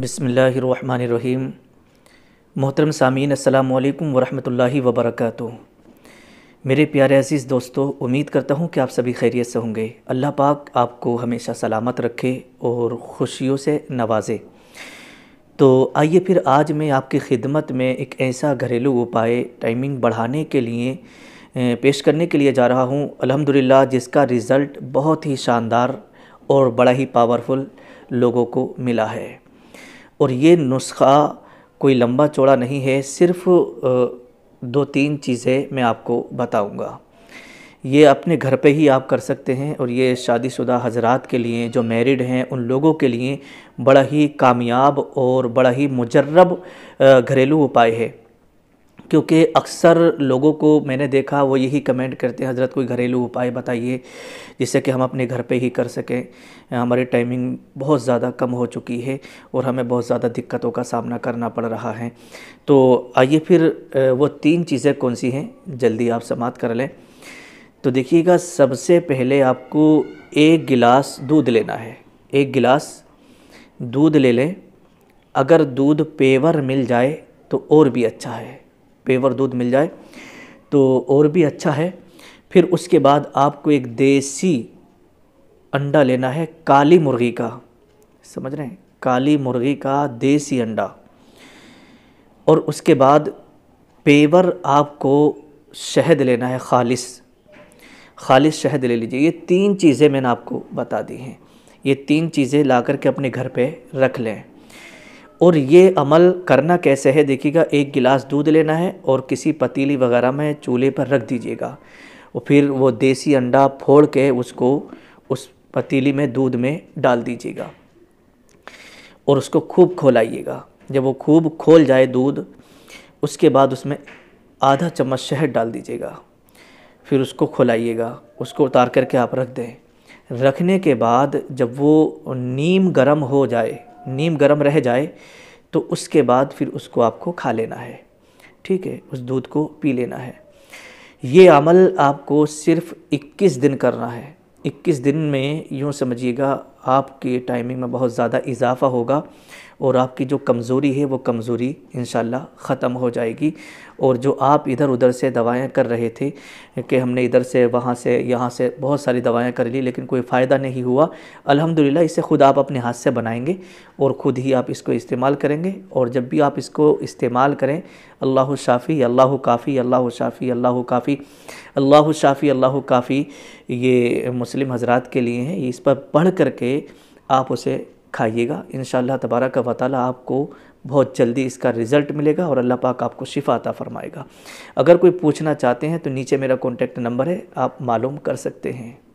बसमीम मोहतरम सामीन अल्लाम वरहमल वबरक मेरे प्यारे अज़ीज़ दोस्तों उम्मीद करता हूँ कि आप सभी खैरियत से होंगे अल्लाह पाक आपको हमेशा सलामत रखे और ख़ुशियों से नवाजे तो आइए फिर आज मैं आपकी खिदमत में एक ऐसा घरेलू उपाय टाइमिंग बढ़ाने के लिए पेश करने के लिए जा रहा हूँ अलहमदिल्ला जिसका रिज़ल्ट बहुत ही शानदार और बड़ा ही पावरफुल लोगों को मिला है और ये नुस्खा कोई लंबा चौड़ा नहीं है सिर्फ दो तीन चीज़ें मैं आपको बताऊंगा ये अपने घर पे ही आप कर सकते हैं और ये शादीशुदा हजरात के लिए जो मैरिड हैं उन लोगों के लिए बड़ा ही कामयाब और बड़ा ही मुजर्रब घरेलू उपाय है क्योंकि अक्सर लोगों को मैंने देखा वो यही कमेंट करते हैं हज़रत कोई घरेलू उपाय बताइए जिससे कि हम अपने घर पे ही कर सकें हमारी टाइमिंग बहुत ज़्यादा कम हो चुकी है और हमें बहुत ज़्यादा दिक्कतों का सामना करना पड़ रहा है तो आइए फिर वो तीन चीज़ें कौन सी हैं जल्दी आप समाप्त कर लें तो देखिएगा सबसे पहले आपको एक गिलास दूध लेना है एक गिलास दूध ले लें अगर दूध पेवर मिल जाए तो और भी अच्छा है पेवर दूध मिल जाए तो और भी अच्छा है फिर उसके बाद आपको एक देसी अंडा लेना है काली मुर्गी का समझ रहे हैं काली मुर्गी का देसी अंडा और उसके बाद पेवर आपको शहद लेना है खालिश खालिश शहद ले लीजिए ये तीन चीज़ें मैंने आपको बता दी हैं ये तीन चीज़ें ला के अपने घर पे रख लें और ये अमल करना कैसे है देखिएगा एक गिलास दूध लेना है और किसी पतीली वगैरह में चूल्हे पर रख दीजिएगा और फिर वो देसी अंडा फोड़ के उसको उस पतीली में दूध में डाल दीजिएगा और उसको खूब खोलाइएगा जब वो खूब खोल जाए दूध उसके बाद उसमें आधा चम्मच शहद डाल दीजिएगा फिर उसको खोलाइएगा उसको उतार करके आप रख दें रखने के बाद जब वो नीम गरम हो जाए नीम गर्म रह जाए तो उसके बाद फिर उसको आपको खा लेना है ठीक है उस दूध को पी लेना है ये अमल आपको सिर्फ 21 दिन करना है 21 दिन में यूँ समझिएगा आपके टाइमिंग में बहुत ज़्यादा इजाफा होगा और आपकी जो कमज़ोरी है वो कमज़ोरी इन ख़त्म हो जाएगी और जो आप इधर उधर से दवाएं कर रहे थे कि हमने इधर से वहाँ से यहाँ से बहुत सारी दवाएं कर ली लेकिन कोई फ़ायदा नहीं हुआ अल्हम्दुलिल्लाह इसे ख़ुद आप अपने हाथ से बनाएंगे और ख़ुद ही आप इसको इस्तेमाल करेंगे और जब भी आप इसको इस्तेमाल करें अल्लाह शाफ़ी अल्लाह काफ़ी अल्लाह शाफ़ी अल्लाह काफ़ी अल्लाह शाफ़ी अल्लाह काफ़ी ये मुस्लिम हजरात के लिए हैं इस पर पढ़ करके आप उसे खाइएगा इन तबारा का वाली आपको बहुत जल्दी इसका रिज़ल्ट मिलेगा और अल्लाह पाक आपको शिफा अता फ़रमाएगा अगर कोई पूछना चाहते हैं तो नीचे मेरा कॉन्टैक्ट नंबर है आप मालूम कर सकते हैं